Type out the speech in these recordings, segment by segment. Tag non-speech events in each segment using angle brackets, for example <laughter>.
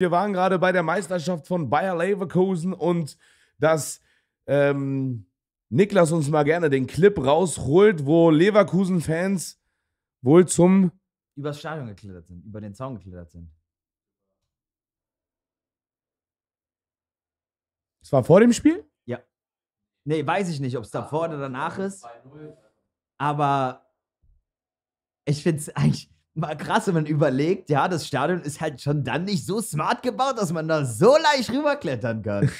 Wir waren gerade bei der Meisterschaft von Bayer Leverkusen und dass ähm, Niklas uns mal gerne den Clip rausholt, wo Leverkusen-Fans wohl zum übers Stadion geklettert sind, über den Zaun geklettert sind. Es war vor dem Spiel? Ja. Nee, weiß ich nicht, ob es davor oder danach ist. Aber ich finde es eigentlich, mal krass, wenn man überlegt, ja, das Stadion ist halt schon dann nicht so smart gebaut, dass man da so leicht rüberklettern kann.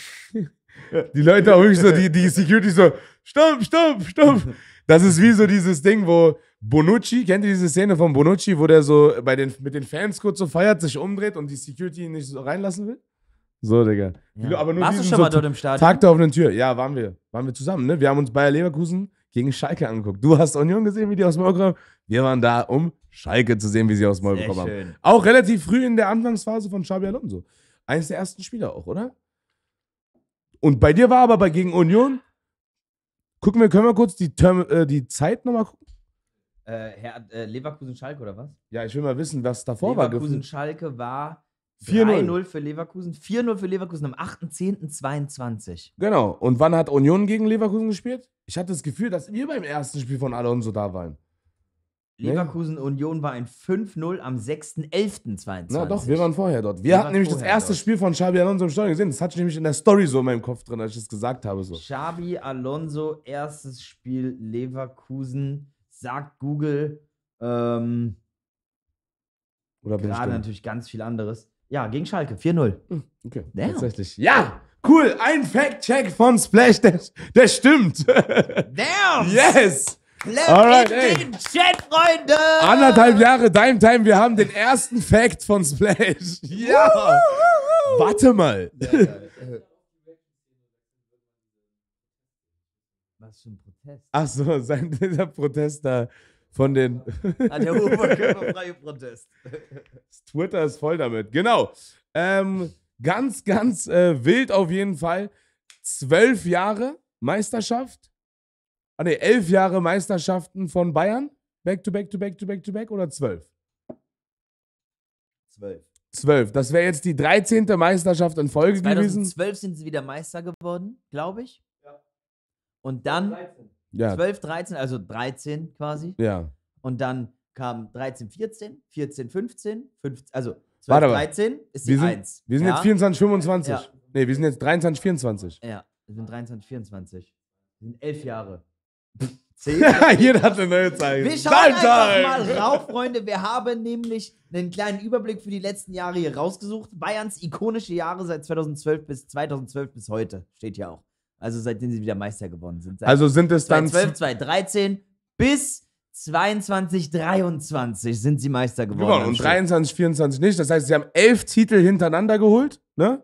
<laughs> die Leute auch wirklich so, die, die Security so, stopp, stopp, stopp. Das ist wie so dieses Ding, wo Bonucci, kennt ihr diese Szene von Bonucci, wo der so bei den, mit den Fans kurz so feiert, sich umdreht und die Security ihn nicht so reinlassen will? So, Digga. Ja. Aber nur Warst du schon so mal dort im Stadion? Tag der offenen Tür. Ja, waren wir. Waren wir zusammen, ne? Wir haben uns Bayer Leverkusen gegen Schalke angeguckt. Du hast Union gesehen, wie die aus dem Programm. Wir waren da, um Schalke zu sehen, wie sie aus Maul bekommen schön. haben. Auch relativ früh in der Anfangsphase von Xabi Alonso. Eines der ersten Spieler auch, oder? Und bei dir war aber bei gegen Union. Gucken wir, können wir kurz die, Term, äh, die Zeit nochmal gucken? Äh, Herr, äh, Leverkusen Schalke oder was? Ja, ich will mal wissen, was davor Leverkusen, war. Leverkusen Schalke war 3 0 für Leverkusen, 4-0 für Leverkusen am 8.10.22. Genau. Und wann hat Union gegen Leverkusen gespielt? Ich hatte das Gefühl, dass wir beim ersten Spiel von Alonso da waren. Leverkusen nee. Union war ein 5-0 am 6.11.22. Na doch, wir waren vorher dort. Wir, wir hatten nämlich das erste dort. Spiel von Xabi Alonso im Stadion gesehen. Das hatte ich nämlich in der Story so in meinem Kopf drin, als ich das gesagt habe. So. Xabi Alonso, erstes Spiel Leverkusen, sagt Google. Ähm, Oder bin gerade natürlich ganz viel anderes. Ja, gegen Schalke, 4-0. Hm, okay, Damn. tatsächlich. Ja! Cool, ein Fact-Check von Splash, der, der stimmt. <laughs> Damn! Yes! Alright, in den Chat, Freunde! Anderthalb Jahre Dime Time, wir haben den ersten Fact von Splash. <laughs> Ja! Warte mal. Was für ein Protest? Achso, so, sein, <laughs> dieser Protest da von den. Ah, der oberkörperfreie Protest. <laughs> Twitter ist voll damit, genau. Ähm, ganz, ganz äh, wild auf jeden Fall. Zwölf Jahre Meisterschaft ah ne, elf Jahre Meisterschaften von Bayern? Back to back to back to back to back oder zwölf? Zwölf. Zwölf. Das wäre jetzt die 13. Meisterschaft in Folge 2012 gewesen. 2012 sind sie wieder Meister geworden, glaube ich. Ja. Und dann 13. Ja. 12, 13, also 13 quasi. Ja. Und dann kam 13, 14, 14, 15, 15 also 12, Warte 13 mal. ist die wir sind, 1. Wir sind ja. jetzt 24, 25. Ja. Ne, wir sind jetzt 23, 24. Ja, wir sind 23, 24. Wir sind elf Jahre. <laughs> Jeder hat eine neue Zeit. Wir schauen Time einfach mal rauf, Freunde. Wir haben nämlich einen kleinen Überblick für die letzten Jahre hier rausgesucht. Bayerns ikonische Jahre seit 2012 bis 2012 bis heute steht hier auch. Also seitdem sie wieder Meister geworden sind. Seit also sind es dann 2012, 2013 bis 22, 23 sind sie Meister geworden. Genau, und 23, 24 nicht. Das heißt, sie haben elf Titel hintereinander geholt, ne?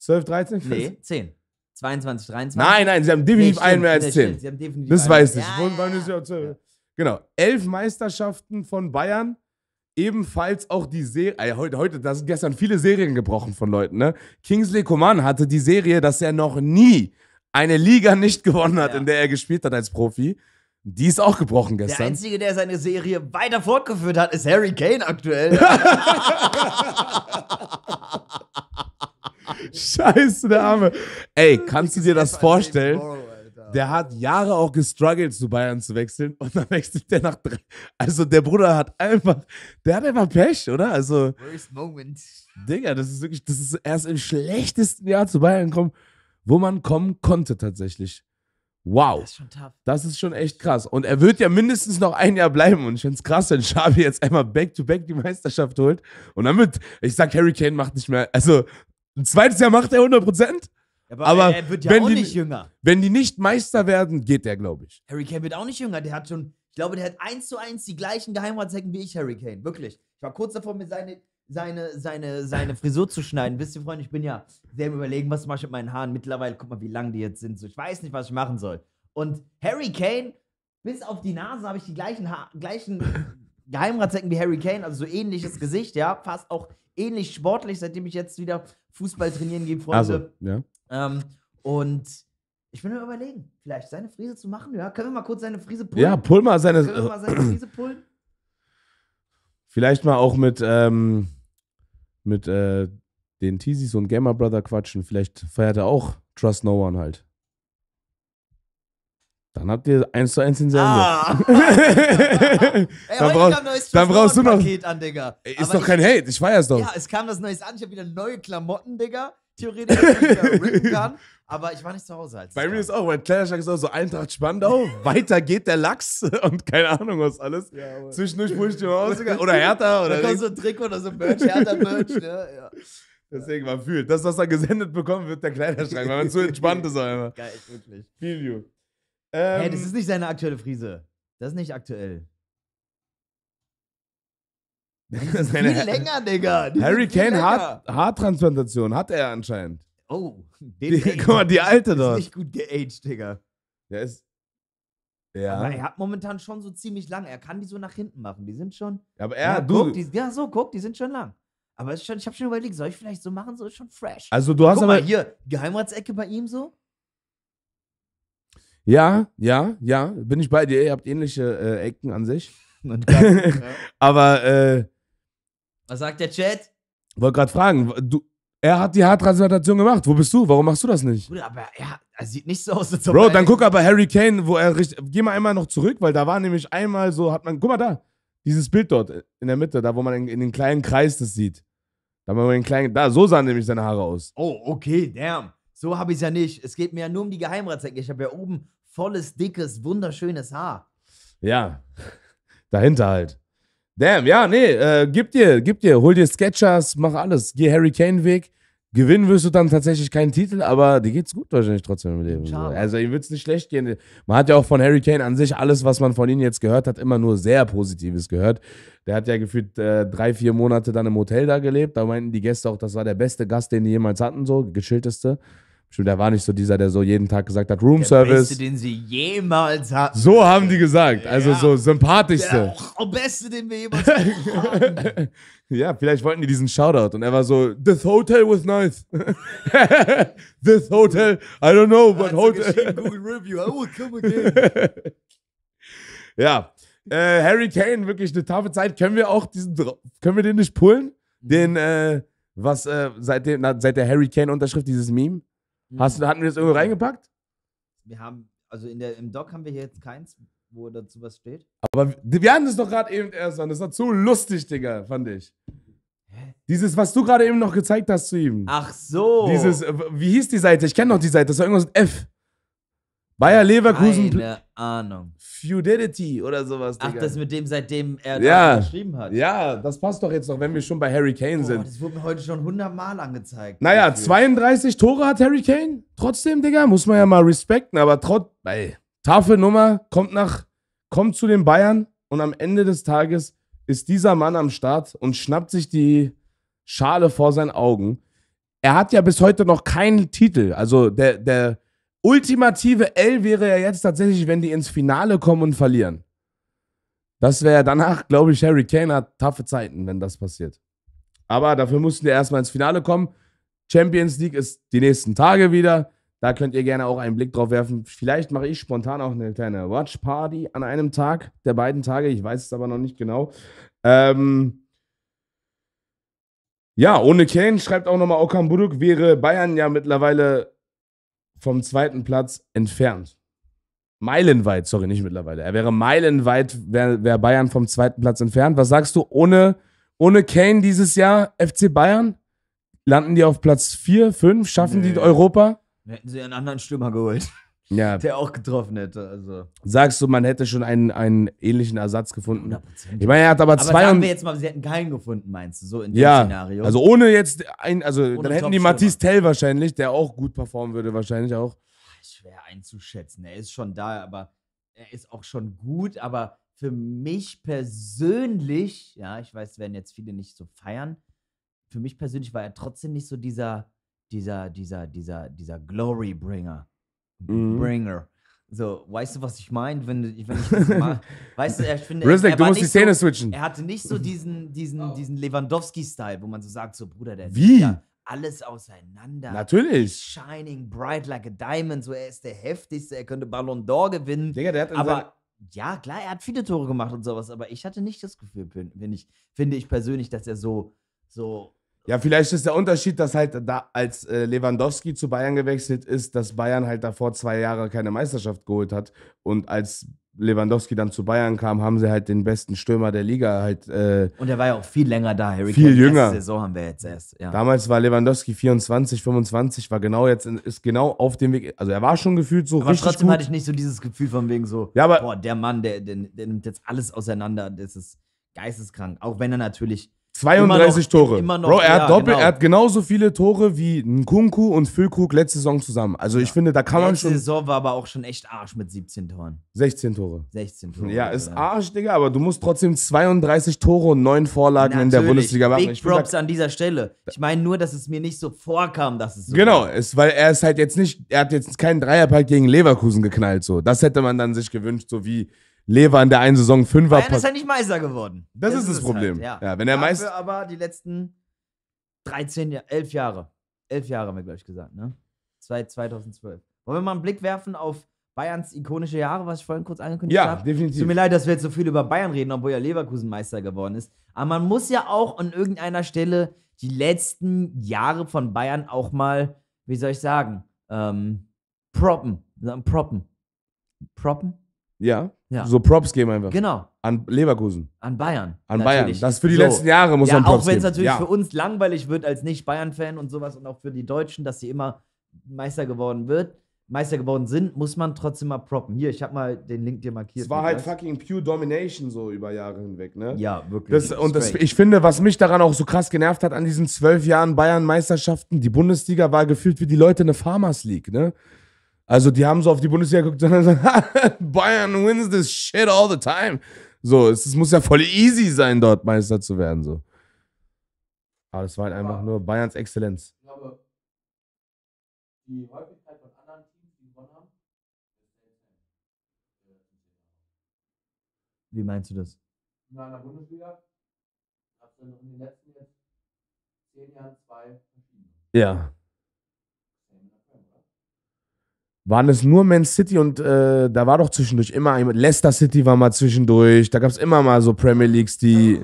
12, 13, 14. Nee, 10. 22, 23. Nein, nein, sie haben definitiv nee, einen mehr als 10. das weiß ich. Ja, ja, ja. Genau. Elf Meisterschaften von Bayern. Ebenfalls auch die Serie. Äh, heute, heute, da sind gestern viele Serien gebrochen von Leuten, ne? Kingsley Coman hatte die Serie, dass er noch nie eine Liga nicht gewonnen hat, in der er gespielt hat als Profi. Die ist auch gebrochen gestern. Der Einzige, der seine Serie weiter fortgeführt hat, ist Harry Kane aktuell. <laughs> <laughs> Scheiße, der Arme. Ey, kannst du dir das vorstellen? Der hat Jahre auch gestruggelt, zu Bayern zu wechseln. Und dann wechselt der nach drei. Also der Bruder hat einfach, der hat einfach Pech, oder? Also. Worst moment. Digga, das ist wirklich, das ist erst im schlechtesten Jahr zu Bayern gekommen, wo man kommen konnte tatsächlich. Wow. Das ist schon tough. Das ist schon echt krass. Und er wird ja mindestens noch ein Jahr bleiben. Und ich finde es krass, wenn Xavi jetzt einmal back-to-back -back die Meisterschaft holt. Und damit. ich sag, Harry Kane macht nicht mehr, also ein zweites Jahr macht er 100 Prozent. Aber, aber er wird ja wenn auch die, nicht jünger. Wenn die nicht Meister werden, geht der, glaube ich. Harry Kane wird auch nicht jünger. Der hat schon, ich glaube, der hat eins zu eins die gleichen Geheimratsecken wie ich, Harry Kane. Wirklich. Ich war kurz davor, mir seine, seine, seine, seine Frisur zu schneiden. Wisst ihr, Freunde, ich bin ja sehr im Überlegen, was mache ich mit meinen Haaren. Mittlerweile, guck mal, wie lang die jetzt sind. So, ich weiß nicht, was ich machen soll. Und Harry Kane, bis auf die Nase, habe ich die gleichen, ha gleichen Geheimratsecken wie Harry Kane, also so ähnliches Gesicht, ja, fast auch ähnlich sportlich, seitdem ich jetzt wieder Fußball trainieren gehe, Freunde. Also, ja. Ähm, und ich bin mir überlegen, vielleicht seine Frise zu machen, ja. Können wir mal kurz seine Frise pullen? Ja, pull mal seine. Können wir mal seine Frise pullen? Vielleicht mal auch mit, ähm, mit äh, den Teasies und Gamer Brother quatschen. Vielleicht feiert er auch Trust No One halt. Dann habt ihr eins zu eins den Sender. Ah. <laughs> Ey, dann, brauch, dann brauchst du noch. An, Digga. ist Aber doch kein Hate, ich feier's doch. Ja, es kam das Neues an, ich hab wieder neue Klamotten, Digga. Theoretisch, dass ich wieder rippen <laughs> kann. Aber ich war nicht zu Hause. Als Bei mir ist auch, mein Kleiderschrank ist auch so Eintracht Spandau, <laughs> weiter geht der Lachs und keine Ahnung was alles. Ja, Zwischendurch muss ich dir mal ausgegangen. Oder Hertha. Oder da kommt so ein Trikot oder so ein Merch, Hertha-Merch. Ne? Ja. Deswegen, man fühlt, das, was er gesendet bekommen wird, der Kleiderschrank, weil man so entspannt ist. Einfach. Geil, wirklich. Feel you. Ähm, hey, das ist nicht seine aktuelle Frise. Das ist nicht aktuell. Das ist <laughs> viel länger, Digga. Die Harry Kane Haar Haartransplantation hat er anscheinend. Oh, den die, <laughs> guck mal, die alte ist dort. Ist nicht gut geaged, Digga. Der ist. Ja. Aber er hat momentan schon so ziemlich lang. Er kann die so nach hinten machen. Die sind schon. Aber er, ja, du. Guck, die, ja, so, guck, die sind schon lang. Aber schon, ich habe schon überlegt, soll ich vielleicht so machen? So ist schon fresh. Also, du hast guck aber. Mal, hier, Geheimratsecke bei ihm so. Ja, ja, ja, bin ich bei dir. Ihr habt ähnliche äh, Ecken an sich. Garten, <laughs> <laughs> Aber äh, was sagt der Chat? Wollte gerade fragen, du, er hat die Haartransplantation gemacht. Wo bist du? Warum machst du das nicht? Bruder, aber er, er sieht nicht so aus, als ob Bro, dann guck aber Harry Kane, wo er richtig. Geh mal einmal noch zurück, weil da war nämlich einmal so, hat man. Guck mal da, dieses Bild dort in der Mitte, da wo man in, in den kleinen Kreis das sieht. Da man wir den kleinen. Da, so sahen nämlich seine Haare aus. Oh, okay, damn. So habe ich es ja nicht. Es geht mir ja nur um die Geheimratsecken. Ich habe ja oben volles, dickes, wunderschönes Haar. Ja, <laughs> dahinter halt. Damn, ja, nee, äh, gib dir, gib dir, hol dir Sketchers, mach alles, geh Harry Kane weg. Gewinnen wirst du dann tatsächlich keinen Titel, aber dir geht's gut wahrscheinlich trotzdem im Leben. So. Also ihm wird's nicht schlecht gehen. Man hat ja auch von Harry Kane an sich alles, was man von ihm jetzt gehört hat, immer nur sehr Positives gehört. Der hat ja gefühlt äh, drei, vier Monate dann im Hotel da gelebt. Da meinten die Gäste auch, das war der beste Gast, den die jemals hatten, so, geschillteste. Stimmt, er war nicht so dieser, der so jeden Tag gesagt hat, Room der Service. Der beste, den sie jemals hatten. So haben die gesagt. Also ja. so sympathischste. Der beste, den wir jemals hatten. <laughs> ja, vielleicht wollten die diesen Shoutout. Und er war so, this hotel was nice. <laughs> this hotel, I don't know, but hotel. Google Review, I oh, will come again. <laughs> ja. Äh, Harry Kane, wirklich eine taffe Zeit. Können wir auch diesen, können wir den nicht pullen? Den, äh, was, äh, seit, dem, na, seit der Harry Kane-Unterschrift, dieses Meme? Hm. Hast, hatten wir das irgendwo reingepackt? Wir haben, also in der, im Doc haben wir hier jetzt keins, wo dazu was steht. Aber wir hatten das doch gerade eben erst an. Das war zu lustig, Digga, fand ich. Hä? Dieses, was du gerade eben noch gezeigt hast zu ihm. Ach so. Dieses, äh, wie hieß die Seite? Ich kenne noch die Seite. Das war irgendwas mit F. Bayer Leverkusen. Keine Ahnung. Fudidity oder sowas. Digga. Ach, das mit dem, seitdem er ja. geschrieben hat. Ja, das passt doch jetzt noch, wenn wir schon bei Harry Kane Boah, sind. Das wurde mir heute schon 100 Mal angezeigt. Naja, dafür. 32 Tore hat Harry Kane. Trotzdem, Digga, muss man ja mal respekten. Aber trotz, ey, Tafelnummer kommt nach, kommt zu den Bayern und am Ende des Tages ist dieser Mann am Start und schnappt sich die Schale vor seinen Augen. Er hat ja bis heute noch keinen Titel. Also der, der, ultimative L wäre ja jetzt tatsächlich, wenn die ins Finale kommen und verlieren. Das wäre danach, glaube ich, Harry Kane hat taffe Zeiten, wenn das passiert. Aber dafür mussten wir erstmal ins Finale kommen. Champions League ist die nächsten Tage wieder. Da könnt ihr gerne auch einen Blick drauf werfen. Vielleicht mache ich spontan auch eine kleine Watch Party an einem Tag der beiden Tage. Ich weiß es aber noch nicht genau. Ähm ja, ohne Kane schreibt auch nochmal Okan Buruk wäre Bayern ja mittlerweile vom zweiten Platz entfernt. Meilenweit, sorry, nicht mittlerweile. Er wäre meilenweit, wäre wär Bayern vom zweiten Platz entfernt. Was sagst du, ohne, ohne Kane dieses Jahr, FC Bayern? Landen die auf Platz 4, 5? Schaffen nee. die Europa? Hätten sie einen anderen Stürmer geholt ja. <laughs> der auch getroffen hätte. Also. Sagst du, man hätte schon einen, einen ähnlichen Ersatz gefunden? 100%. Ich meine, er hat aber, aber zwei. Sagen wir jetzt mal, sie hätten keinen gefunden, meinst du, so in dem ja, Szenario? Also ohne jetzt ein, also ohne dann hätten die Matisse Tell wahrscheinlich, der auch gut performen würde, wahrscheinlich auch. Ah, schwer einzuschätzen. Er ist schon da, aber er ist auch schon gut, aber für mich persönlich, ja, ich weiß, werden jetzt viele nicht so feiern. Für mich persönlich war er trotzdem nicht so dieser, dieser, dieser, dieser, dieser Glory Bringer. Mhm. Bringer. So, weißt du, was ich meine? Wenn, wenn ich das mache. <laughs> Weißt du, ich finde. Rizlik, du musst die Szene so, switchen. Er hatte nicht so <laughs> diesen, diesen, oh. diesen Lewandowski-Style, wo man so sagt: So, Bruder, der. Wie? Ja alles auseinander. Natürlich. Shining bright like a diamond. So, er ist der heftigste. Er könnte Ballon d'Or gewinnen. Digga, der hat aber ja, klar, er hat viele Tore gemacht und sowas, aber ich hatte nicht das Gefühl, wenn ich, finde ich persönlich, dass er so, so ja, vielleicht ist der Unterschied, dass halt da, als äh, Lewandowski zu Bayern gewechselt ist, dass Bayern halt davor zwei Jahre keine Meisterschaft geholt hat. Und als Lewandowski dann zu Bayern kam, haben sie halt den besten Stürmer der Liga halt. Äh, und er war ja auch viel länger da, Harry Viel Kane. jünger. Saison haben wir jetzt erst. Ja. Damals war Lewandowski 24, 25, war genau jetzt in, ist genau auf dem Weg. Also er war schon gefühlt so aber richtig. Aber trotzdem gut. hatte ich nicht so dieses Gefühl von wegen so, ja, aber, boah, der Mann, der, der, der nimmt jetzt alles auseinander. Das ist geisteskrank. Auch wenn er natürlich 32 immer noch, Tore. Immer noch, Bro, er hat, ja, genau. er hat genauso viele Tore wie Nkunku und Füllkrug letzte Saison zusammen. Also ja. ich finde, da kann letzte man schon. Letzte Saison war aber auch schon echt Arsch mit 17 Toren. 16 Tore. 16 Tore. Ja, ist oder? Arsch, Digga, aber du musst trotzdem 32 Tore und 9 Vorlagen Natürlich. in der Bundesliga machen. Big ich Props an dieser Stelle. Ich meine nur, dass es mir nicht so vorkam, dass es so Genau, war. ist, weil er ist halt jetzt nicht, er hat jetzt keinen Dreierpack gegen Leverkusen geknallt. So. Das hätte man dann sich gewünscht, so wie Lever in der einen Saison fünf war. Bayern ist ja halt nicht Meister geworden. Das, das ist, ist das Problem. Halt, ja. ja. wenn er Meister. aber die letzten 13, 11 Jahre. 11 Jahre haben wir, glaube ich, gesagt, ne? 2012. Wollen wir mal einen Blick werfen auf Bayerns ikonische Jahre, was ich vorhin kurz angekündigt habe? Ja, definitiv. Tut mir leid, dass wir jetzt so viel über Bayern reden, obwohl ja Leverkusen Meister geworden ist. Aber man muss ja auch an irgendeiner Stelle die letzten Jahre von Bayern auch mal, wie soll ich sagen, ähm, proppen. Proppen. Proppen? Ja. ja. So Props geben einfach. Genau. An Leverkusen. An Bayern. An natürlich. Bayern. Das für die so. letzten Jahre muss ja, man Props geben. Auch wenn es natürlich ja. für uns langweilig wird als Nicht-Bayern-Fan und sowas und auch für die Deutschen, dass sie immer Meister geworden wird. Meister geworden sind, muss man trotzdem mal proppen. Hier, ich habe mal den Link dir markiert. Es war halt das. fucking pure Domination so über Jahre hinweg, ne? Ja, wirklich. Das, und das, ich finde, was mich daran auch so krass genervt hat an diesen zwölf Jahren Bayern-Meisterschaften, die Bundesliga war gefühlt wie die Leute in der Farmers League, ne? Also die haben so auf die Bundesliga geguckt und <laughs> sagen, Bayern wins this shit all the time. So, es, es, muss ja voll easy sein, dort Meister zu werden. So. Aber es war halt einfach nur Bayerns Exzellenz. Ich glaube, die Häufigkeit von anderen Teams, die gewonnen haben, Wie meinst du das? In einer Bundesliga hat es in den letzten zehn Jahren zwei verschiedene. Ja. waren es nur Man City und äh, da war doch zwischendurch immer ein, Leicester City war mal zwischendurch, da gab es immer mal so Premier Leagues, die.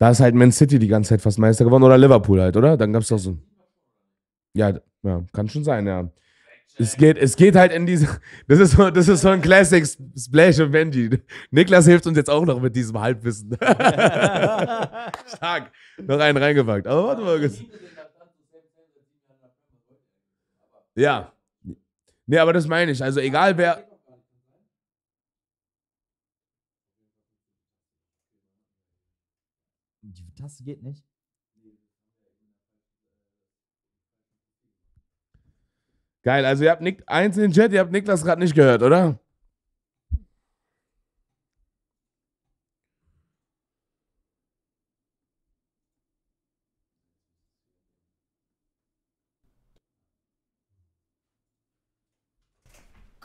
Da ist halt Man City die ganze Zeit fast Meister geworden oder Liverpool halt, oder? Dann gab es doch so. Ja, ja, kann schon sein, ja. Es geht, es geht halt in diese. Das ist, so, das ist so ein Classic Splash und Benji. Niklas hilft uns jetzt auch noch mit diesem Halbwissen. <laughs> Stark. Noch einen reingepackt. Aber warte mal. Ja. Nee, aber das meine ich. Also egal wer. Die Taste geht nicht. Geil, also ihr habt Nick, eins in den Chat, ihr habt Niklas gerade nicht gehört, oder?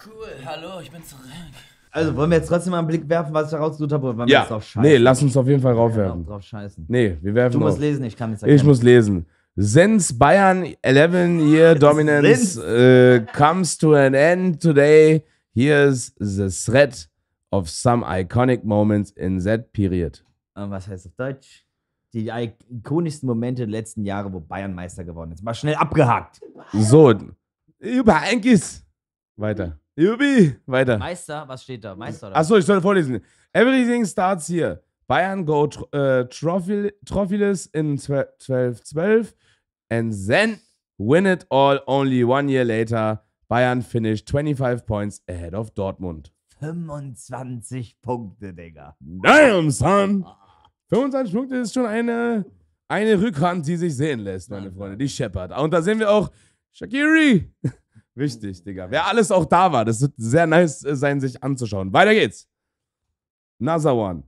Cool, hallo, ich bin zurück. Also wollen wir jetzt trotzdem mal einen Blick werfen, was ich da rausgesucht habe? Oder wollen ja. wir jetzt nee, lass uns auf jeden Fall raufwerfen. drauf scheißen. Nee, wir werfen Du drauf. musst lesen, ich kann nichts erkennen. Ich muss lesen. Since Bayern 11 year <laughs> dominance uh, comes to an end today, here's the threat of some iconic moments in that period. Und was heißt auf Deutsch? Die ikonischsten Momente der letzten Jahre, wo Bayern Meister geworden ist. Mal schnell abgehakt. So, über Enkis. Weiter. Jubi, weiter. Meister, was steht da? Meister, oder? Achso, ich soll vorlesen. Everything starts here. Bayern go uh, äh, Trophilis in 12-12 and then win it all only one year later. Bayern finished 25 points ahead of Dortmund. 25 Punkte, Digga. Damn, son. 25 ah. Punkte ist schon eine, eine Rückhand, die sich sehen lässt, meine Freunde. Die Shepard. Und da sehen wir auch Shakiri. Wichtig, Digga. Wer alles auch da war, das wird sehr nice äh, sein, sich anzuschauen. Weiter geht's. Another one.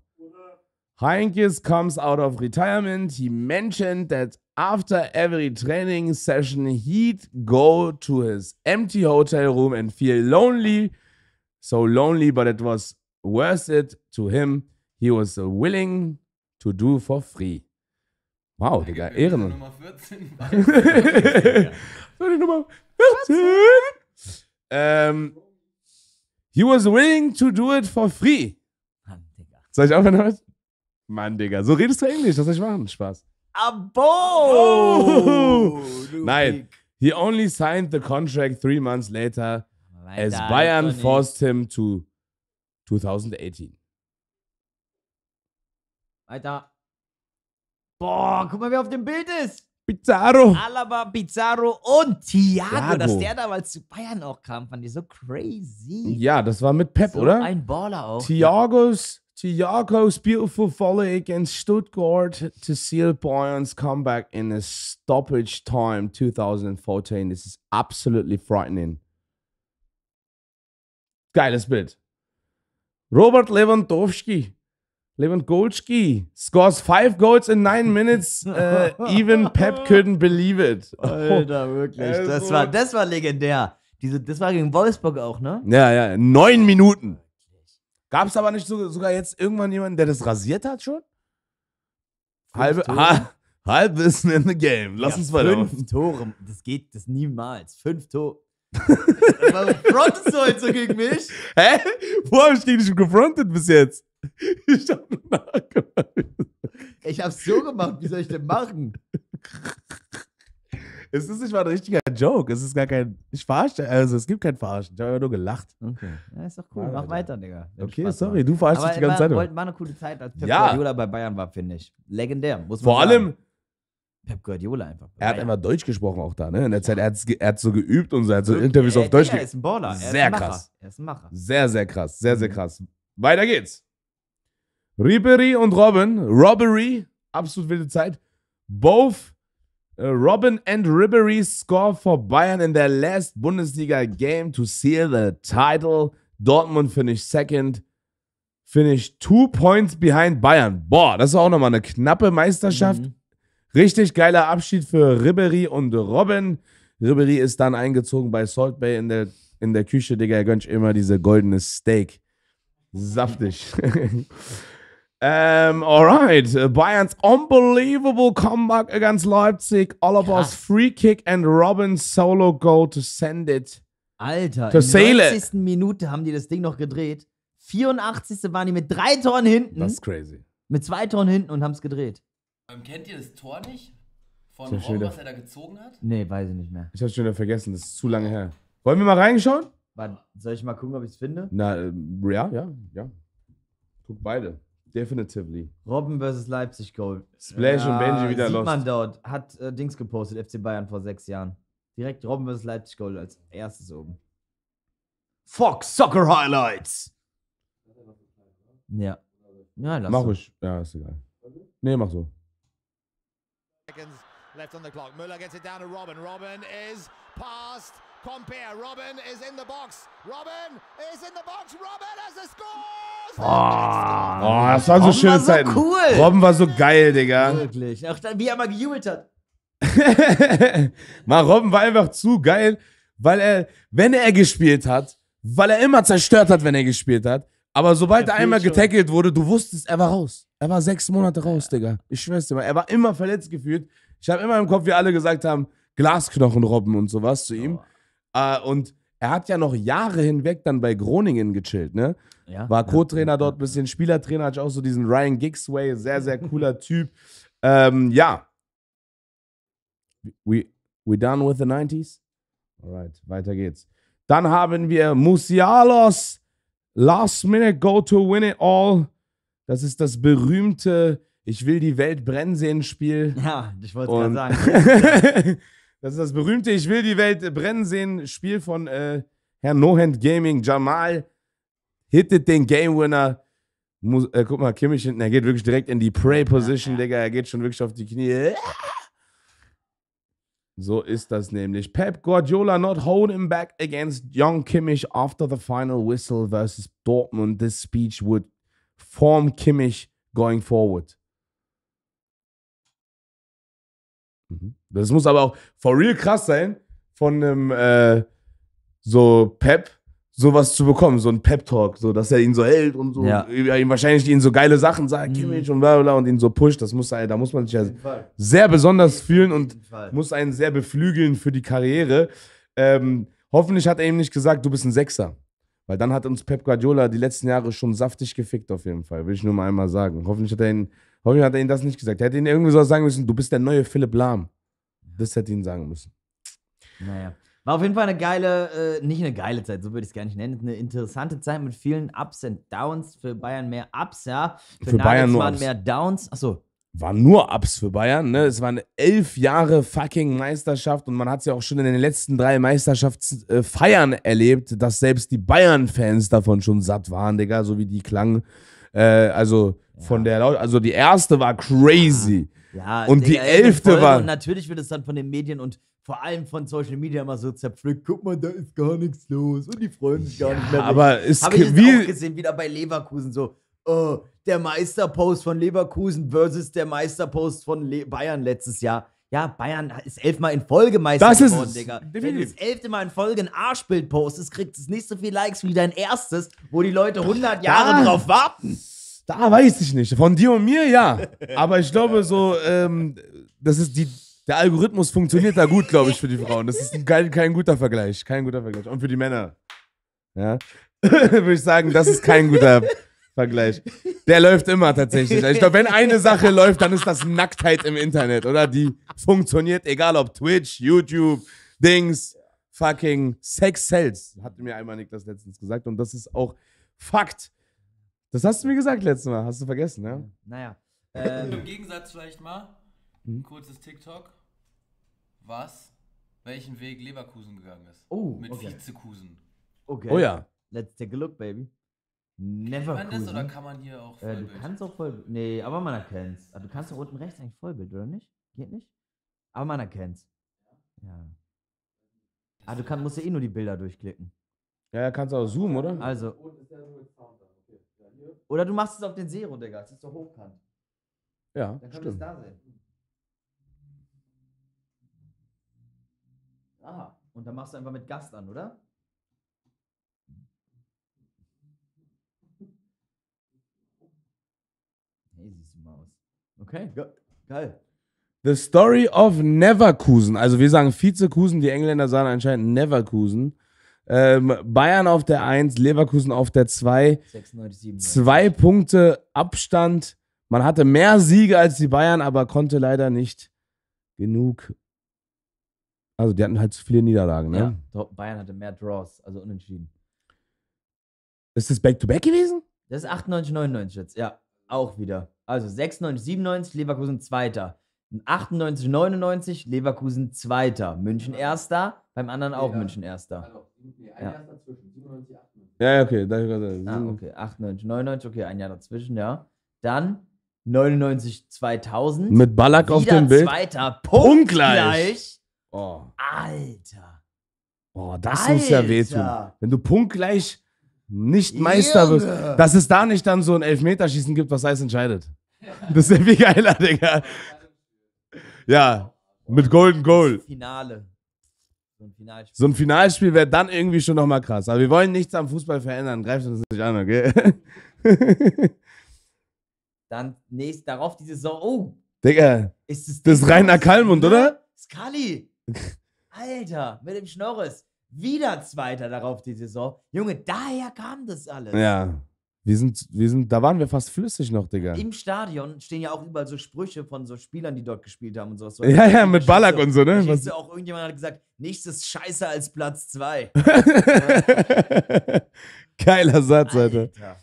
Heinkes comes out of retirement. He mentioned that after every training session, he'd go to his empty hotel room and feel lonely. So lonely, but it was worth it to him. He was willing to do for free. Wow, Digga, Ehrenmann. Nummer 14. War die Nummer ähm, he was willing to do it for free. Mann, Digga. Soll ich auch aufhören damit? Mann, Digga, so redest du Englisch, das soll ich machen. Spaß. Abo! Oh, Nein, he only signed the contract three months later Weiter as Bayern forced him to 2018. Weiter. Boah, guck mal, wer auf dem Bild ist. Pizarro. Alaba, Pizarro und Thiago, Thiago. dass der damals zu Bayern auch kam, fand ich so crazy. Ja, das war mit Pep, so oder? Ein Baller auch. Thiagos, Thiagos beautiful volley against Stuttgart to seal Bayern's comeback in a stoppage time 2014. This is absolutely frightening. Geiles Bild. Robert Lewandowski Lewandowski scores five goals in nine minutes. <laughs> uh, even Pep couldn't believe it. Alter, wirklich. Also. Das, war, das war legendär. Diese, das war gegen Wolfsburg auch, ne? Ja, ja. Neun Minuten. Gab es aber nicht so, sogar jetzt irgendwann jemanden, der das rasiert hat schon? Halbe, ha, halb ist in the Game. Lass ja, uns weiter. Fünf Tore. Das geht das niemals. Fünf Tore. <laughs> Warum frontest du heute so gegen mich? Hä? Wo habe ich gegen dich gefrontet bis jetzt? <laughs> Ich habe nachgemacht. Ich habe so gemacht. Wie soll ich denn machen? Es ist nicht mal ein richtiger Joke. Es ist gar kein. Ich verarsche. Also, es gibt kein Verarschen. Ich habe nur gelacht. Okay. Ja, ist doch cool. Mach weiter, Digga. okay, Spaß sorry. Du verarschst dich die ganze Zeit. Wir wollten mal eine coole Zeit, als Pep ja. Guardiola bei Bayern war, finde ich. Legendär. Muss man Vor sagen. allem. Pep Guardiola einfach. Er hat einfach Deutsch gesprochen auch da, ne? In der Zeit, er, er hat so geübt und so, er hat so Wirklich? Interviews auf Deutsch gegeben. Er ist ein Baller. Er sehr krass. Er ist ein Macher. Sehr, sehr krass. Sehr, sehr mhm. krass. Weiter geht's. Ribery und Robin, Robbery, absolut wilde Zeit. Both äh, Robin and Ribery score for Bayern in their last Bundesliga game to seal the title. Dortmund finished second, finished two points behind Bayern. Boah, das ist auch nochmal eine knappe Meisterschaft. Mhm. Richtig geiler Abschied für Ribery und Robin. Ribery ist dann eingezogen bei Salt Bay in der, in der Küche, Digga. Er gönnt immer diese goldene Steak. Saftig. <laughs> Um, ähm, alright, äh, Bayerns unbelievable comeback against Leipzig. Oliver's Krass. free kick and Robin's solo goal to send it. Alter, to in der 90. Minute haben die das Ding noch gedreht. 84. waren die mit drei Toren hinten. Das ist crazy. Mit zwei Toren hinten und haben es gedreht. Ähm, kennt ihr das Tor nicht? Von Robin, was er da gezogen hat? Nee, weiß ich nicht mehr. Ich hab's schon wieder vergessen, das ist zu lange her. Wollen wir mal reinschauen? soll ich mal gucken, ob ich es finde? Na, ähm, ja, ja, ja. Guck beide. Definitively. Robben versus Leipzig Gold. Splash ja, und Benji wieder sieht lost. man dort. Hat äh, Dings gepostet, FC Bayern vor sechs Jahren. Direkt Robben versus Leipzig Gold als erstes oben. Fox Soccer Highlights. Ja. Ja, lass Mach so. ich. Ja, ist egal. Nee, mach so. Left on the clock. Müller gets it down to Robin. Robin is past Compere. Robin is in the box. Robin is in the box. Robin has a score! Oh, oh das waren so Robben schöne war so Zeiten. Cool. Robben war so geil, Digga. Wirklich. Auch wie er mal gejubelt hat. <laughs> mal Robben war einfach zu geil, weil er, wenn er gespielt hat, weil er immer zerstört hat, wenn er gespielt hat. Aber sobald er, er einmal getackelt wurde, du wusstest, er war raus. Er war sechs Monate raus, Digga. Ich schwör's dir mal. Er war immer verletzt gefühlt. Ich habe immer im Kopf, wie alle gesagt haben, Glasknochen, Robben und sowas zu ihm. Oh. Uh, und er hat ja noch Jahre hinweg dann bei Groningen gechillt, ne? Ja, War Co-Trainer ja, dort, bisschen Spielertrainer, hatte ich auch so diesen Ryan Giggsway, sehr, sehr cooler Typ. Ähm, ja. We, we done with the 90s? Alright, weiter geht's. Dann haben wir Musialos, Last Minute Go to Win It All. Das ist das berühmte Ich will die Welt brennen sehen Spiel. Ja, ich wollte es gerade sagen. <laughs> Das ist das berühmte Ich will die Welt brennen sehen Spiel von äh, Herrn Nohand Gaming. Jamal hittet den Game Winner. Muss, äh, guck mal, Kimmich hinten, er geht wirklich direkt in die Pray-Position, Digga. Er geht schon wirklich auf die Knie. So ist das nämlich. Pep Guardiola not holding back against young Kimmich after the final whistle versus Dortmund. This speech would form Kimmich going forward. Mhm. Das muss aber auch for real krass sein, von einem äh, so Pep sowas zu bekommen, so ein Pep-Talk, so dass er ihn so hält und so ja. und äh, wahrscheinlich ihn so geile Sachen sagt, mhm. Kimmich mhm. und bla bla und ihn so pusht. Das muss da muss man sich ja sehr besonders fühlen und muss einen sehr beflügeln für die Karriere. Ähm, hoffentlich hat er ihm nicht gesagt, du bist ein Sechser. Weil dann hat uns Pep Guardiola die letzten Jahre schon saftig gefickt, auf jeden Fall. Will ich nur mal einmal sagen. Hoffentlich hat er ihn Warum hat er ihm das nicht gesagt? Er hätte ihn irgendwie so sagen müssen, du bist der neue Philipp Lahm. Das hätte ihn sagen müssen. Naja. War auf jeden Fall eine geile, äh, nicht eine geile Zeit, so würde ich es gar nicht nennen. Eine interessante Zeit mit vielen Ups und Downs. Für Bayern mehr Ups, ja. Für, für Bayern nur waren mehr Downs. Achso. War nur Ups für Bayern, ne? Es waren elf Jahre fucking Meisterschaft und man hat es ja auch schon in den letzten drei Meisterschaftsfeiern äh, erlebt, dass selbst die Bayern-Fans davon schon satt waren, Digga, so wie die klangen. Äh, also von der Laut Also die erste war crazy. Ja, und Digga, die elfte war. Und natürlich wird es dann von den Medien und vor allem von Social Media immer so zerpflückt. Guck mal, da ist gar nichts los und die freuen sich gar nicht mehr. Aber ist Habe ich wie auch gesehen, wieder bei Leverkusen so. Oh, der Meisterpost von Leverkusen versus der Meisterpost von Le Bayern letztes Jahr. Ja, Bayern ist elfmal in Folge Meister das geworden, ist Digga. Wenn du das elfte Mal in Folge ein Arschbild postest, kriegst du nicht so viele Likes wie dein erstes, wo die Leute 100 Jahre ja. drauf warten. Da weiß ich nicht. Von dir und mir ja. Aber ich glaube so, ähm, das ist die, der Algorithmus funktioniert da gut, glaube ich, für die Frauen. Das ist kein, kein guter Vergleich. Kein guter Vergleich. Und für die Männer. Ja. <laughs> Würde ich sagen, das ist kein guter Vergleich. Der läuft immer tatsächlich. ich glaube, wenn eine Sache läuft, dann ist das Nacktheit im Internet, oder? Die funktioniert, egal ob Twitch, YouTube, Dings, fucking Sex sells, hatte mir einmal Niklas letztens gesagt. Und das ist auch Fakt. Das hast du mir gesagt letztes Mal. Hast du vergessen, ne? Naja. Ähm, ähm. Im Gegensatz vielleicht mal, ein hm? kurzes TikTok. Was? Welchen Weg Leverkusen gegangen ist. Oh, Mit okay. Vizekusen. Okay. Oh ja. Let's take a look, baby. Never Kann man das oder kann man hier auch äh, du kannst auch Vollbild. Nee, aber man erkennt's. du kannst doch unten rechts eigentlich Vollbild, oder nicht? Geht nicht? Aber man erkennt's. Ja. Ah, du kann, musst ja eh nur die Bilder durchklicken. Ja, kannst auch zoomen, oder? Also. Unten ist ja nur oder du machst es auf den Zero, Digga. Das ist so hochkant. Ja. Dann kann stimmt. das da sehen. Aha. Und dann machst du einfach mit Gast an, oder? Hey, siehst du mal aus. Okay, ge geil. The Story of Neverkusen. Also wir sagen Vizekusen, die Engländer sagen anscheinend Neverkusen. Ähm, Bayern auf der 1, Leverkusen auf der 2. 96, Zwei Punkte Abstand. Man hatte mehr Siege als die Bayern, aber konnte leider nicht genug. Also, die hatten halt zu viele Niederlagen, ne? Ja, Bayern hatte mehr Draws, also unentschieden. Ist das Back-to-Back -back gewesen? Das ist 98, 99 jetzt, ja. Auch wieder. Also 96, 97, Leverkusen Zweiter. 98, 99, Leverkusen Zweiter. München Erster, beim anderen auch ja. München Erster. Hallo ja. Jahr dazwischen. 97, 98. Ja, okay. Da ah, okay. 98, 99, okay, ein Jahr dazwischen, ja. Dann 99, 2000. Mit Ballack Wieder auf dem Bild. Zweiter Punkt Gleich. Oh. Alter. Oh, das Alter. muss ja wehtun. Wenn du punktgleich nicht Meister wirst, dass es da nicht dann so ein Elfmeterschießen gibt, was alles entscheidet. Das ist ja wie geiler, Digga. <laughs> Ja, mit Golden Goal. Das Finale. So ein Finalspiel wäre dann irgendwie schon nochmal krass. Aber wir wollen nichts am Fußball verändern. Greift uns nicht an, okay? <laughs> dann nächst, darauf die Saison. Oh! Digga. Ist das, das ist Rainer Kallmund, oder? Scully! Alter, mit dem Schnorris. Wieder Zweiter darauf die Saison. Junge, daher kam das alles. Ja. Wir sind, wir sind, da waren wir fast flüssig noch, Digga. Im Stadion stehen ja auch überall so Sprüche von so Spielern, die dort gespielt haben und sowas. Ja, ja, ja mit Ballack und so, ne? Ich Was? auch irgendjemand hat gesagt, nichts ist scheiße als Platz 2. <laughs> Geiler Satz, Alter. Alter.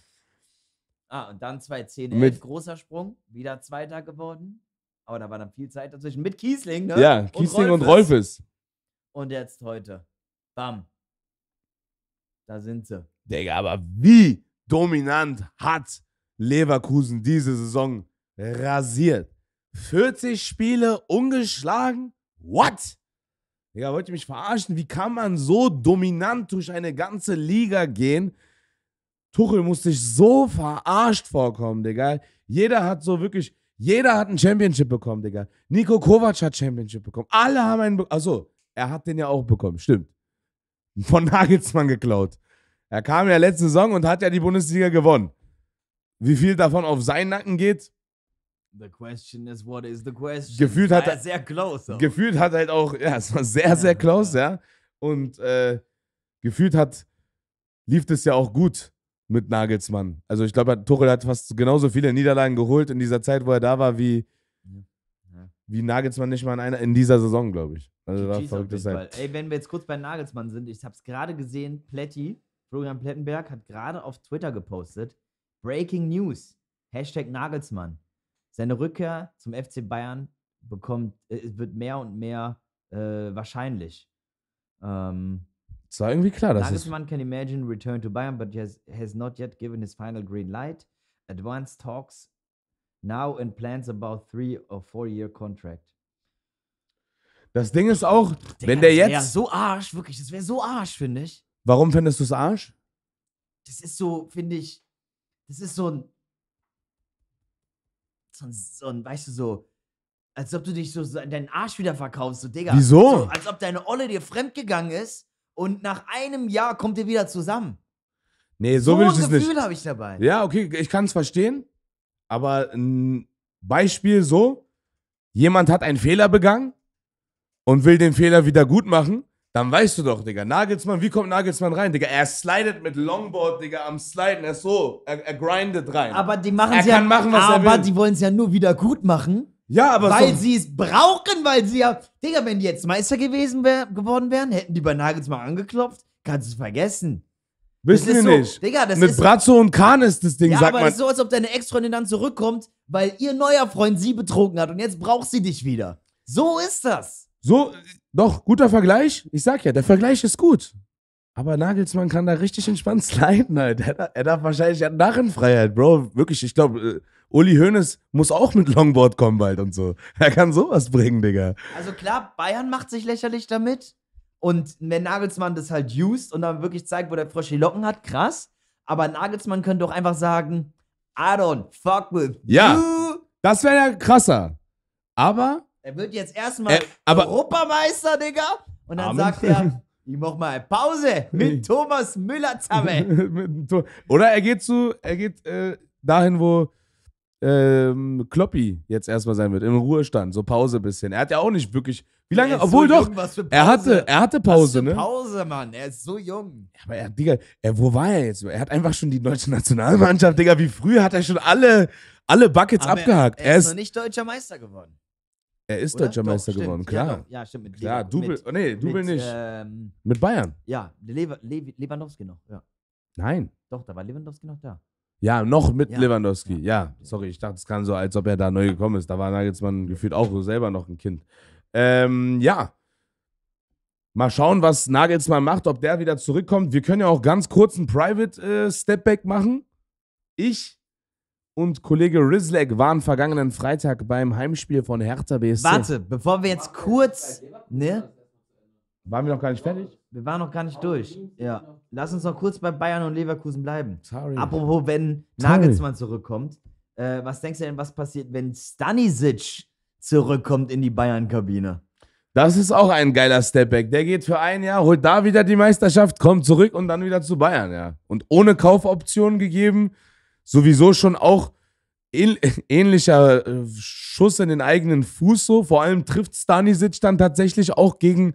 Ah, und dann 2-10, mit großer Sprung, wieder Zweiter geworden. Aber da war dann viel Zeit dazwischen. Mit Kiesling, ne? Ja, und Kiesling Rolfes. und Rolfes. Und jetzt heute. Bam. Da sind sie. Digga, aber wie? dominant hat Leverkusen diese Saison rasiert. 40 Spiele ungeschlagen? What? Digga, wollt ihr mich verarschen? Wie kann man so dominant durch eine ganze Liga gehen? Tuchel muss sich so verarscht vorkommen, Digga. Jeder hat so wirklich, jeder hat ein Championship bekommen, Digga. Nico Kovac hat Championship bekommen. Alle haben einen, be also, er hat den ja auch bekommen, stimmt. Von Nagelsmann geklaut. Er kam ja letzte Saison und hat ja die Bundesliga gewonnen. Wie viel davon auf seinen Nacken geht? The question is, what is the question? Gefühlt hat er sehr close. Auch. Gefühlt hat halt auch, ja, es war sehr, sehr close, ja. Und äh, gefühlt hat, lief es ja auch gut mit Nagelsmann. Also ich glaube, Tuchel hat fast genauso viele Niederlagen geholt in dieser Zeit, wo er da war, wie, ja. wie Nagelsmann nicht mal in, einer, in dieser Saison, glaube ich. Also GG's war verrücktes Ey, wenn wir jetzt kurz bei Nagelsmann sind, ich habe es gerade gesehen, Pletti Florian Plettenberg hat gerade auf Twitter gepostet, Breaking News, Hashtag Nagelsmann. Seine Rückkehr zum FC Bayern bekommt, äh, wird mehr und mehr äh, wahrscheinlich. Ähm, das war irgendwie klar, dass Nagelsmann can imagine return to Bayern, but has, has not yet given his final green light. Advanced talks now and plans about three or four year contract. Das Ding ist auch, Digga, wenn der jetzt. Das wäre so Arsch, wirklich, das wäre so Arsch, finde ich. Warum findest du es Arsch? Das ist so, finde ich, das ist so ein, so ein, so ein, weißt du, so, als ob du dich so, so in deinen Arsch wieder verkaufst, so Digga. Wieso? So, als ob deine Olle dir fremdgegangen ist und nach einem Jahr kommt ihr wieder zusammen. Nee, so, so will ich das Gefühl nicht. Gefühl habe ich dabei. Ja, okay, ich kann es verstehen, aber ein Beispiel so, jemand hat einen Fehler begangen und will den Fehler wieder gut machen dann weißt du doch, Digga. Nagelsmann, wie kommt Nagelsmann rein, Digga? Er slidet mit Longboard, Digga, am Sliden. Er ist so, er, er grindet rein. Aber die machen es ja, machen, aber die wollen es ja nur wieder gut machen. Ja, aber Weil so sie es brauchen, weil sie ja. Digga, wenn die jetzt Meister gewesen wär, geworden wären, hätten die bei Nagelsmann angeklopft. Kannst du es vergessen. Wissen wir so, nicht. Digga, das Mit ist, Brazzo und Kahn ist das Ding, ja, sag aber mal. aber es ist so, als ob deine Ex-Freundin dann zurückkommt, weil ihr neuer Freund sie betrogen hat und jetzt braucht sie dich wieder. So ist das. So, doch, guter Vergleich. Ich sag ja, der Vergleich ist gut. Aber Nagelsmann kann da richtig entspannt <laughs> sliden, halt. Er, darf wahrscheinlich, er hat Narrenfreiheit, Bro. Wirklich, ich glaube, äh, Uli Hoeneß muss auch mit Longboard kommen bald und so. Er kann sowas bringen, Digga. Also klar, Bayern macht sich lächerlich damit. Und wenn Nagelsmann das halt used und dann wirklich zeigt, wo der Frosch die Locken hat, krass. Aber Nagelsmann könnte auch einfach sagen, I don't fuck with ja, you. Ja, das wäre ja krasser. Aber er wird jetzt erstmal äh, Europameister, Digga. Und dann Amen. sagt er, <laughs> ich mach mal Pause mit Thomas Müller zusammen. <laughs> Oder er geht zu, er geht äh, dahin, wo ähm, Kloppi jetzt erstmal sein wird, im Ruhestand, so Pause ein bisschen. Er hat ja auch nicht wirklich. Wie lange? Obwohl so doch. Jung, er hatte, er hatte Pause, was für Pause, ne? Pause, Mann. Er ist so jung. Aber er, Digga, er, wo war er jetzt? Er hat einfach schon die deutsche Nationalmannschaft, Digga. Wie früh hat er schon alle, alle Buckets Aber abgehakt. Er, er ist, er ist noch nicht deutscher Meister geworden. Er ist Oder? deutscher Doch, Meister stimmt. geworden, klar. Ja, ja stimmt. Mit Klar, Lever- Double, oh, nee, Double mit, nicht. Ähm, mit Bayern. ja, Lever, Lev- Lewandowski noch. Ja. Nein. Doch, da war Lewandowski noch da. Ja, noch mit Ja. Lewandowski. Ja, sorry, ich dachte, es kann so, als ob er da neu gekommen ist. Da war Nagelsmann gefühlt auch selber noch ein Kind. Ähm, ja. Mal schauen, was Nagelsmann macht, ob der wieder zurückkommt. Wir können ja auch ganz kurz einen Private äh, Stepback machen. Ich und Kollege Rizlek waren vergangenen Freitag beim Heimspiel von Hertha BSC. Warte, bevor wir jetzt kurz. Ne? Waren wir noch gar nicht fertig? Wir waren noch gar nicht durch. Ja. Lass uns noch kurz bei Bayern und Leverkusen bleiben. Sorry. Apropos, wenn Nagelsmann zurückkommt, äh, was denkst du denn, was passiert, wenn Stanisic zurückkommt in die Bayern-Kabine? Das ist auch ein geiler Stepback. Der geht für ein Jahr, holt da wieder die Meisterschaft, kommt zurück und dann wieder zu Bayern, ja. Und ohne Kaufoptionen gegeben sowieso schon auch <laughs> ähnlicher äh, Schuss in den eigenen Fuß so. Vor allem trifft Stanisic dann tatsächlich auch gegen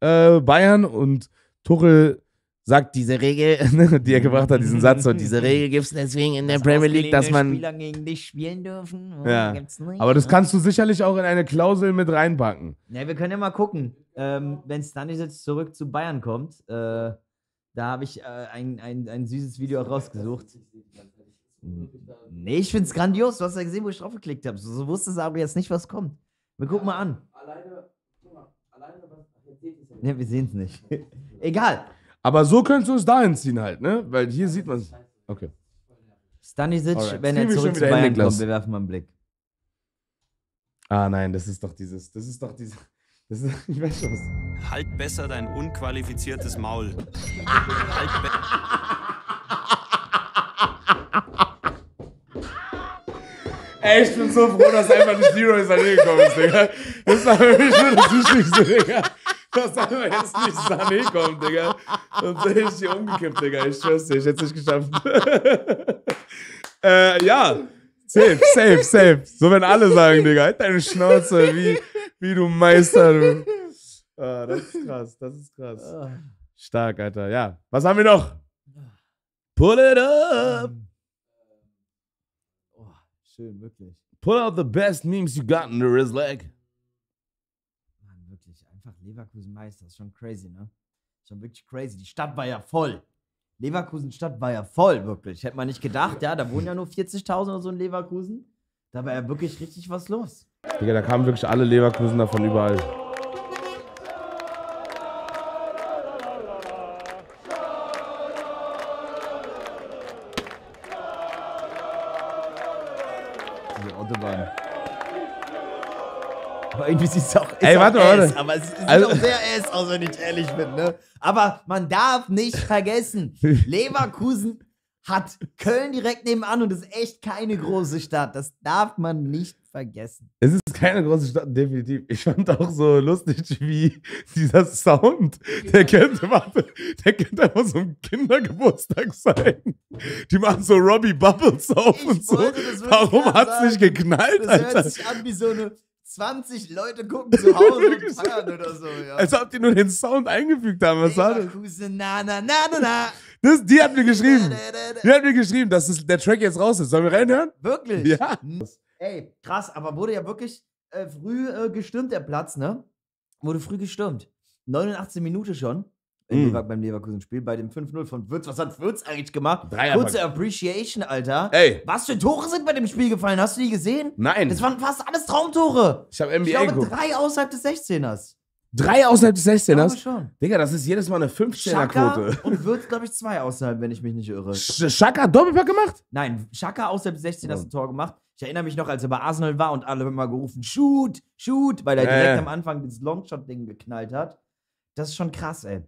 äh, Bayern und Tuchel sagt diese Regel, <laughs> ne, die er gebracht hat, diesen Satz, so, diese <laughs> Regel gibt es deswegen in der das Premier League, dass man. Spieler gegen dich spielen dürfen. Oh, ja. Aber das kannst du sicherlich auch in eine Klausel mit reinpacken. Ja, wir können ja mal gucken. Ähm, wenn Stanisic zurück zu Bayern kommt, äh, da habe ich äh, ein, ein, ein süßes Video auch rausgesucht. Nee, ich finde es grandios. Du hast ja gesehen, wo ich drauf geklickt habe. So, wusste es aber jetzt nicht, was kommt. Wir gucken ja, mal an. Alleine, guck mal, alleine, was, passiert ist. ja, wir sehen es nicht. <laughs> <laughs> Egal. Aber so könntest du es dahin ziehen halt, ne? Weil hier sieht man es. Okay. Stanisic, wenn er zurück zu Bayern kommt, wir werfen mal einen Blick. Ah nein, das ist doch dieses, das ist doch dieses, das ist, <laughs> ich weiß schon was. Halt besser dein unqualifiziertes Maul. halt besser. Ey, ich bin so froh, dass einfach nicht Leroy Sané gekommen ist, Digga. Das ist aber wirklich nur das Wichtigste, Digga. Dass einfach jetzt nicht Sané kommt, Digga. Sonst hätte ich hier umgekippt, Digga. Ich schwör's dir, ich hätte es nicht geschafft. äh, ja. Safe, safe, safe. So werden alle sagen, Digga. Halt deine Schnauze, wie, wie du Meister, du. Ah, das ist krass, das ist krass. Ah. Stark, Alter. Ja. Was haben wir noch? Pull it up. Um schön, wirklich. Pull out the best memes you got in the Rizlag. Mann, wirklich, einfach Leverkusen Meister, ist schon crazy, ne? Schon wirklich crazy. Die Stadt war ja voll. Leverkusen Stadt war ja voll, wirklich. Hätte man nicht gedacht, ja, da wohnen ja nur 40.000 oder so in Leverkusen. Da war ja wirklich richtig was los. Digga, da kamen wirklich alle Leverkusen davon überall. irgendwie sie es auch, ist Ey, warte, auch warte. S, aber es ist also, auch sehr S aus, wenn ich ehrlich bin, ne? Aber man darf nicht vergessen, <laughs> Leverkusen hat Köln direkt nebenan und ist echt keine große Stadt. Das darf man nicht vergessen. Es ist keine große Stadt, definitiv. Ich fand auch so lustig, wie dieser Sound, der könnte, warte, der könnte einfach so ein Kindergeburtstag sein. Die machen so Robbie Bubbles auf ich und so. Warum hat es nicht geknallt, das Alter? Das hört sich an wie so eine 20 Leute gucken zu Hause und feiern oder so, ja. Als ob die nur den Sound eingefügt haben. Was war das? Na, na, na, na, na. Das, die hat mir geschrieben. Die hat mir geschrieben, dass das, der Track jetzt raus ist. Sollen wir reinhören? Wirklich? Ja. Ey, krass, aber wurde ja wirklich äh, früh äh, gestürmt, der Platz, ne? Wurde früh gestürmt. 89 Minuten schon mhm. beim Leverkusen-Spiel, bei dem 5-0 von Würz. Was hat Würz eigentlich gemacht? Dreierpack. Kurze Appreciation, Alter. Ey. Was für Tore sind bei dem Spiel gefallen? Hast du die gesehen? Nein. Das waren fast alles Traumtore. Ich habe NBA Ich glaube, drei außerhalb des 16ers. Drei außerhalb des 16ers? Ich glaube schon. Digga, das ist jedes Mal eine 15er-Quote. Und Würz, glaube ich, zwei außerhalb, wenn ich mich nicht irre. Sch Schaka Doppelpack gemacht? Nein, Schaka außerhalb des 16ers ja. ein Tor gemacht. Ich erinnere mich noch, als er bei Arsenal war und alle haben immer gerufen, shoot, shoot, weil er direkt am Anfang dieses Longshot-Ding geknallt hat. Das ist schon krass, ey.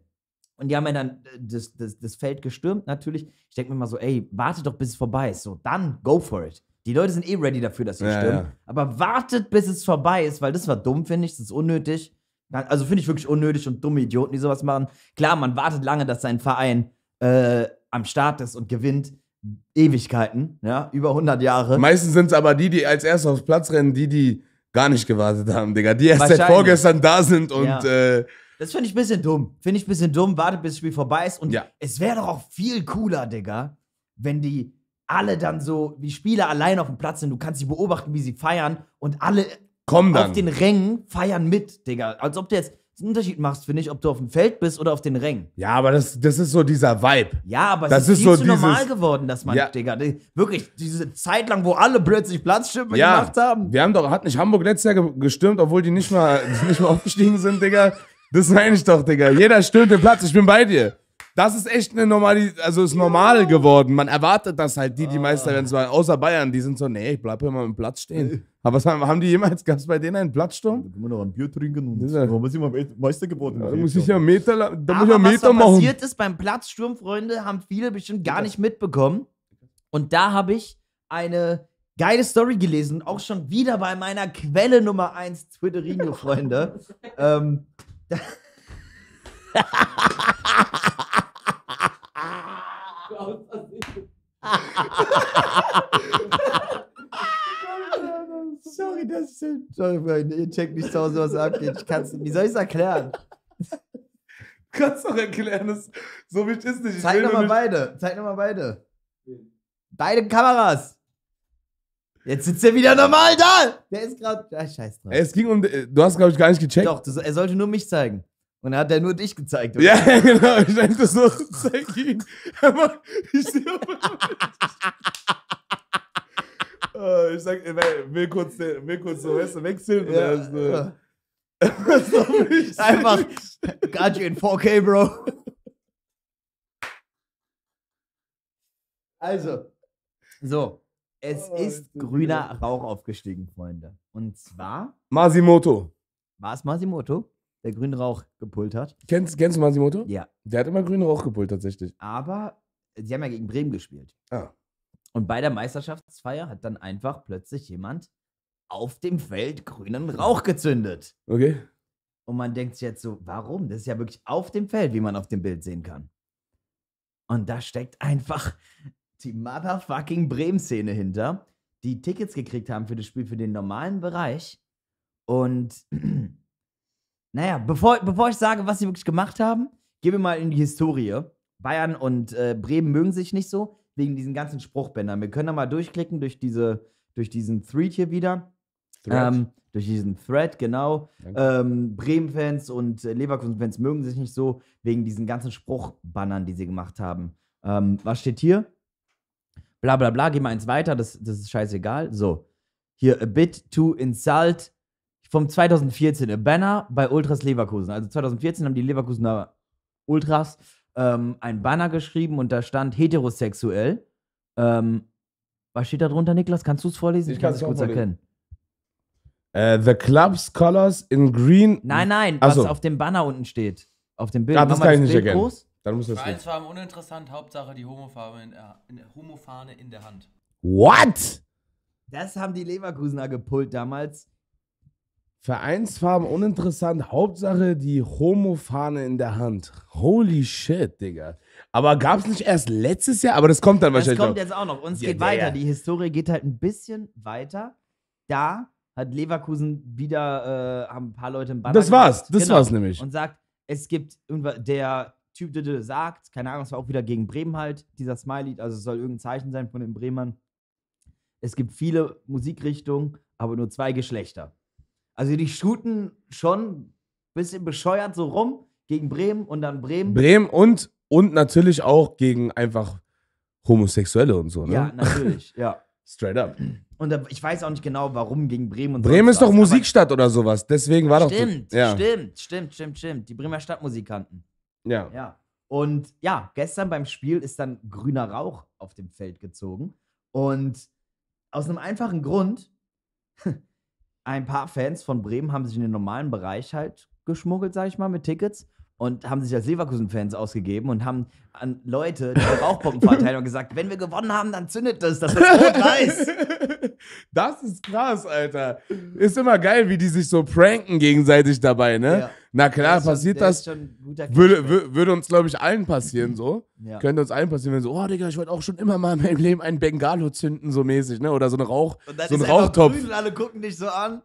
Und die haben ja dann äh, das, das, das Feld gestürmt, natürlich. Ich denke mir mal so, ey, warte doch, bis es vorbei ist. So, dann go for it. Die Leute sind eh ready dafür, dass sie ja, stürmen. Ja. Aber wartet, bis es vorbei ist, weil das war dumm, finde ich. Das ist unnötig. Also finde ich wirklich unnötig und dumme Idioten, die sowas machen. Klar, man wartet lange, dass sein Verein äh, am Start ist und gewinnt. Ewigkeiten, ja, über 100 Jahre. Meistens sind es aber die, die als erstes aufs Platz rennen, die, die gar nicht gewartet haben, Digga. Die erst seit vorgestern da sind und ja. äh, das finde ich ein bisschen dumm. Finde ich ein bisschen dumm. Warte, bis das Spiel vorbei ist. Und ja. es wäre doch auch viel cooler, Digga, wenn die alle dann so, wie Spieler allein auf dem Platz sind. Du kannst sie beobachten, wie sie feiern. Und alle Komm dann. auf den Rängen feiern mit, Digga. Als ob du jetzt einen Unterschied machst, finde ich, ob du auf dem Feld bist oder auf den Rängen. Ja, aber das, das ist so dieser Vibe. Ja, aber das es ist, ist so zu dieses, normal geworden, dass man, ja. Digga, wirklich diese Zeit lang, wo alle plötzlich Platzstimmen ja. gemacht haben. Wir haben doch, hat nicht Hamburg letztes Jahr gestürmt, obwohl die nicht mal, <laughs> nicht mal aufgestiegen sind, Digga. Das meine ich doch, Digga. Jeder stöhnt den Platz. Ich bin bei dir. Das ist echt eine normale, also ist normal geworden. Man erwartet das halt, die, die Meister werden so, außer Bayern, die sind so, nee, ich bleibe immer im Platz stehen. <laughs> Aber was haben, haben die jemals, gab es bei denen einen Platzsturm? Da kann man noch ein Bier trinken und ja. man muss immer Meister geworden ja, Da muss ich ja Meter, da muss ich ja Meter was machen. Was passiert ist beim Platzsturm, Freunde, haben viele bestimmt gar nicht mitbekommen. Und da habe ich eine geile Story gelesen, auch schon wieder bei meiner Quelle Nummer 1 Twitterino, Freunde. <laughs> ähm, Sorry, das ist. Sorry, Freunde, ihr checkt nicht zu Hause, was abgeht. Ich kann's, wie soll ich es erklären? Kannst Du kannst doch erklären, das, so wie ich ist nicht. Ich Zeig nochmal beide. Zeig nochmal beide. Beide Kameras. Jetzt sitzt er wieder normal da. Der ist gerade. Ah, scheiß drauf. Es ging um. Äh, du hast, glaube ich, gar nicht gecheckt. Doch, das, er sollte nur mich zeigen. Und dann hat er nur dich gezeigt. Oder? Ja, <laughs> genau. Ich denke, so, zeig ihn. ich sehe <laughs> oh, Ich sag, äh, will kurz, will kurz so weißt du, wechseln. Ja, oder ist, äh, ja. <laughs> ist Einfach, got you in 4K, Bro. Also, so. Es oh, ist grüner wieder. Rauch aufgestiegen, Freunde. Und zwar. Masimoto. War es Masimoto, der grünen Rauch gepult hat? Kennst, kennst du Masimoto? Ja. Der hat immer grünen Rauch gepult, tatsächlich. Aber sie haben ja gegen Bremen gespielt. Ah. Und bei der Meisterschaftsfeier hat dann einfach plötzlich jemand auf dem Feld grünen Rauch gezündet. Okay. Und man denkt sich jetzt so, warum? Das ist ja wirklich auf dem Feld, wie man auf dem Bild sehen kann. Und da steckt einfach die motherfucking Bremen-Szene hinter, die Tickets gekriegt haben für das Spiel für den normalen Bereich. Und <clears throat> naja, bevor, bevor ich sage, was sie wirklich gemacht haben, gehen wir mal in die Historie. Bayern und äh, Bremen mögen sich nicht so, wegen diesen ganzen Spruchbändern. Wir können da mal durchklicken durch, diese, durch diesen Thread hier wieder. Thread. Ähm, durch diesen Thread, genau. Ähm, Bremen-Fans und äh, Leverkusen-Fans mögen sich nicht so wegen diesen ganzen Spruchbannern, die sie gemacht haben. Ähm, was steht hier? bla bla bla, geh mal eins weiter, das, das ist scheißegal. So, hier A Bit to Insult vom 2014, a Banner bei Ultras Leverkusen. Also 2014 haben die Leverkusener Ultras ähm, ein Banner geschrieben und da stand heterosexuell. Ähm, was steht da drunter, Niklas? Kannst du es vorlesen? Ich kann es kurz erkennen. Uh, the club's colors in green. Nein, nein, also. was auf dem Banner unten steht. Auf dem Bild. Ah, das Mach kann ich nicht erkennen. Groß. Dann muss das Für eins uninteressant, Hauptsache die Homofahne in, der, äh, in der, Homofahne in der Hand. What? Das haben die Leverkusener gepult damals. Vereinsfarben uninteressant, Hauptsache die Homofahne in der Hand. Holy shit, Digga. Aber gab es nicht erst letztes Jahr? Aber das kommt dann das wahrscheinlich. Das kommt noch. jetzt auch noch. Uns ja, geht weiter. Ja. Die Historie geht halt ein bisschen weiter. Da hat Leverkusen wieder, äh, haben ein paar Leute im Banner. Das war's, das genau. war's nämlich. Und sagt, es gibt der Typ Diddle sagt, keine Ahnung, es war auch wieder gegen Bremen halt, dieser Smiley, also es soll irgendein Zeichen sein von den Bremern. Es gibt viele Musikrichtungen, aber nur zwei Geschlechter. Also die shooten schon ein bisschen bescheuert so rum gegen Bremen und dann Bremen. Bremen und, und natürlich auch gegen einfach Homosexuelle und so, ne? Ja, natürlich, ja. <laughs> Straight up. Und ich weiß auch nicht genau, warum gegen Bremen und Bremen ist doch was, Musikstadt oder sowas, deswegen war stimmt, doch. Stimmt, ja. stimmt, stimmt, stimmt, stimmt. Die Bremer Stadtmusikanten. Ja. ja. Und ja, gestern beim Spiel ist dann grüner Rauch auf dem Feld gezogen. Und aus einem einfachen Grund, <laughs> ein paar Fans von Bremen haben sich in den normalen Bereich halt geschmuggelt, sag ich mal, mit Tickets und haben sich als Leverkusen-Fans ausgegeben und haben an Leute die Rauchbomben verteilt <laughs> und gesagt, wenn wir gewonnen haben, dann zündet das, das ist rot <laughs> Das ist krass, Alter. Ist immer geil, wie die sich so pranken gegenseitig dabei, ne? Ja. Na klar, schon, passiert das. Würde, würde, uns, glaube ich, allen passieren so. Ja. Könnte uns allen passieren, wenn so, oh Digga, ich wollte auch schon immer mal in meinem Leben einen Bengalo zünden, so mäßig, ne? Oder so einen Rauch. Und dann so einen ist Rauchtopf. Grün, alle gucken dich so an.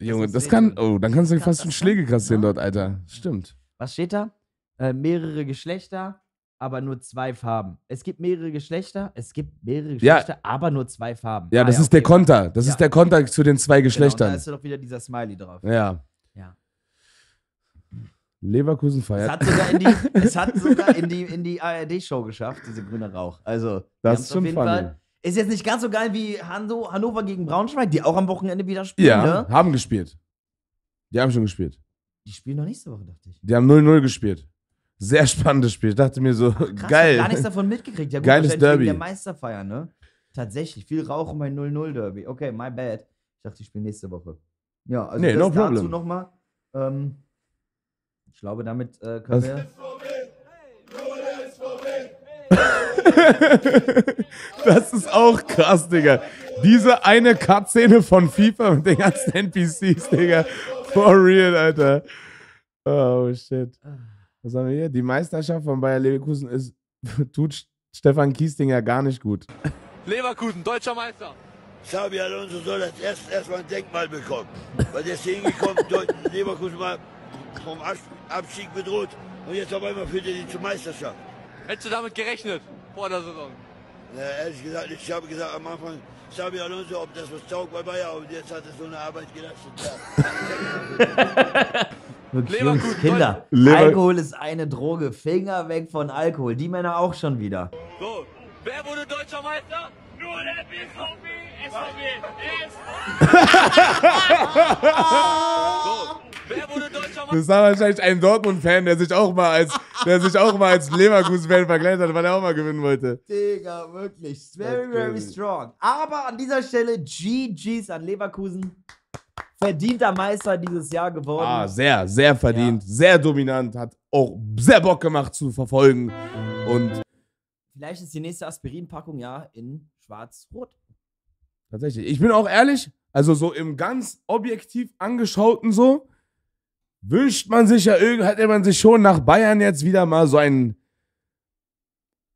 Junge, das, das kann. Oh, dann kannst du fast schon Schläge kassieren ja. dort, Alter. Stimmt was steht da? Äh, mehrere Geschlechter, aber nur zwei Farben. Es gibt mehrere Geschlechter, es gibt mehrere Geschlechter, ja. aber nur zwei Farben. Ja, ah, das ja, ist okay. der Konter. Das ja. ist der Konter zu den zwei Geschlechtern. Genau, da ist doch wieder dieser Smiley drauf. Ja. ja. Leverkusen feiert. Es hat sogar in die, <laughs> es hat sogar in die, in die ARD-Show geschafft, diese grüne Rauch. Also, das ist schon auf jeden funny. Fall. Ist jetzt nicht ganz so geil wie Hannover gegen Braunschweig, die auch am Wochenende wieder spielen. Ja, ne? haben gespielt. Die haben schon gespielt. Die spielen noch nächste Woche, dachte ich. Die haben 0-0 gespielt. Sehr spannendes Spiel. Ich dachte mir so, Ach, krass, geil. Ich gar nichts davon mitgekriegt. Ja, gut, Geiles Derby. Der Meisterfeier, ne? Tatsächlich, viel Rauchen bei 0-0 Derby. Okay, my bad. Ich dachte, ich spiele nächste Woche. Ja, also nee, das no dazu problem. nochmal. Ähm, ich glaube, damit äh, können also, wir. <laughs> das ist auch krass, Digga. Diese eine Cut-Szene von FIFA mit den ganzen NPCs, Digga. For real, Alter. Oh shit. Was haben wir hier? Die Meisterschaft von Bayer Leverkusen ist, <laughs> tut Stefan ja gar nicht gut. Leverkusen, deutscher Meister. Xabi Alonso soll das erst erstmal ein Denkmal bekommen. Weil der ist hier hingekommen, <laughs> Leverkusen war vom Abstieg bedroht. Und jetzt auf einmal führt er die zur Meisterschaft. Hättest du damit gerechnet vor der Saison? Na, ehrlich gesagt, ich habe gesagt am Anfang, Xabi Alonso, ob das was taugt weil bei ja auch jetzt hat er so eine Arbeit geleistet. <laughs> Wirklich, Jungs, Kinder. Lever Alkohol ist eine Droge. Finger weg von Alkohol. Die Männer auch schon wieder. So, wer wurde deutscher Meister? Nur der BVB, SVB, SVB. <laughs> so, das war wahrscheinlich ein Dortmund-Fan, der sich auch mal als, der sich auch mal als Leverkusen-Fan verkleidet hat, weil er auch mal gewinnen wollte. Digga, wirklich. Very, very strong. Aber an dieser Stelle GG's an Leverkusen. Verdienter Meister dieses Jahr geworden. Ah, sehr, sehr verdient. Ja. Sehr dominant. Hat auch sehr Bock gemacht zu verfolgen. Und. Vielleicht ist die nächste Aspirin-Packung ja in schwarz-rot. Tatsächlich. Ich bin auch ehrlich, also so im ganz objektiv angeschauten so, wünscht man sich ja, hätte man sich schon nach Bayern jetzt wieder mal so einen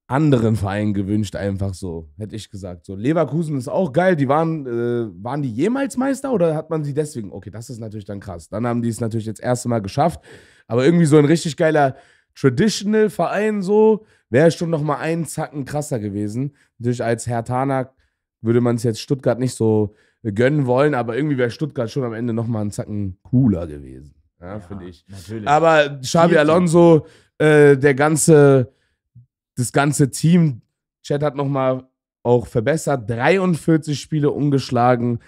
anderen Verein gewünscht, einfach so, hätte ich gesagt. So, Leverkusen ist auch geil. Die waren, äh, waren die jemals Meister oder hat man sie deswegen? Okay, das ist natürlich dann krass. Dann haben die es natürlich jetzt erste Mal geschafft. Aber irgendwie so ein richtig geiler Traditional-Verein, so, wäre schon nochmal einen Zacken krasser gewesen. Natürlich als Herr Tanak würde man es jetzt Stuttgart nicht so gönnen wollen, aber irgendwie wäre Stuttgart schon am Ende nochmal einen Zacken cooler gewesen. Ja, ja finde ich. Natürlich. Aber Xabi Alonso, äh, der ganze, das ganze Team, Chat hat nochmal auch verbessert. 43 Spiele umgeschlagen.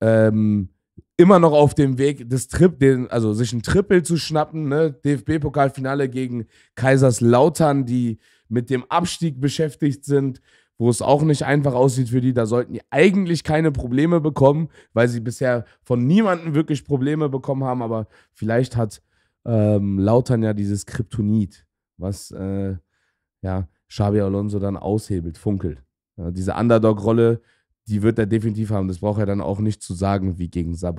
Ähm, immer noch auf dem Weg, das Trip, den, also sich ein Triple zu schnappen. Ne? DFB-Pokalfinale gegen Kaiserslautern, die mit dem Abstieg beschäftigt sind wo es auch nicht einfach aussieht für die. Da sollten die eigentlich keine Probleme bekommen, weil sie bisher von niemandem wirklich Probleme bekommen haben. Aber vielleicht hat ähm, Lautern ja dieses Kryptonit, was äh, ja, Xabi Alonso dann aushebelt, funkelt. Ja, diese Underdog-Rolle, die wird er definitiv haben. Das braucht er dann auch nicht zu sagen, wie gegen Sabrina.